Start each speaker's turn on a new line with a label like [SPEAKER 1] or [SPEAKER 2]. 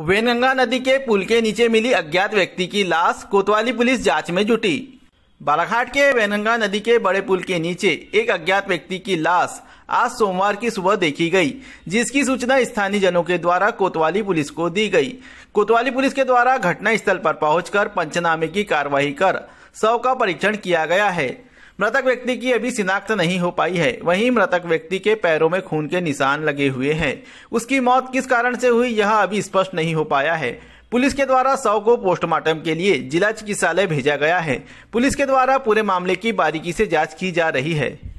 [SPEAKER 1] वेनगंगा नदी के पुल के नीचे मिली अज्ञात व्यक्ति की लाश कोतवाली पुलिस जांच में जुटी बालाघाट के वेनगंगा नदी के बड़े पुल के नीचे एक अज्ञात व्यक्ति की लाश आज सोमवार की सुबह देखी गई जिसकी सूचना स्थानीय जनों के द्वारा कोतवाली पुलिस को दी गई कोतवाली पुलिस के द्वारा घटना स्थल पर पहुंचकर पंचनामे की कार्रवाई कर शव का परीक्षण किया गया है मृतक व्यक्ति की अभी शिनाख्त नहीं हो पाई है वहीं मृतक व्यक्ति के पैरों में खून के निशान लगे हुए हैं उसकी मौत किस कारण से हुई यह अभी स्पष्ट नहीं हो पाया है पुलिस के द्वारा शव को पोस्टमार्टम के लिए जिला चिकित्सालय भेजा गया है पुलिस के द्वारा पूरे मामले की बारीकी से जांच की जा रही है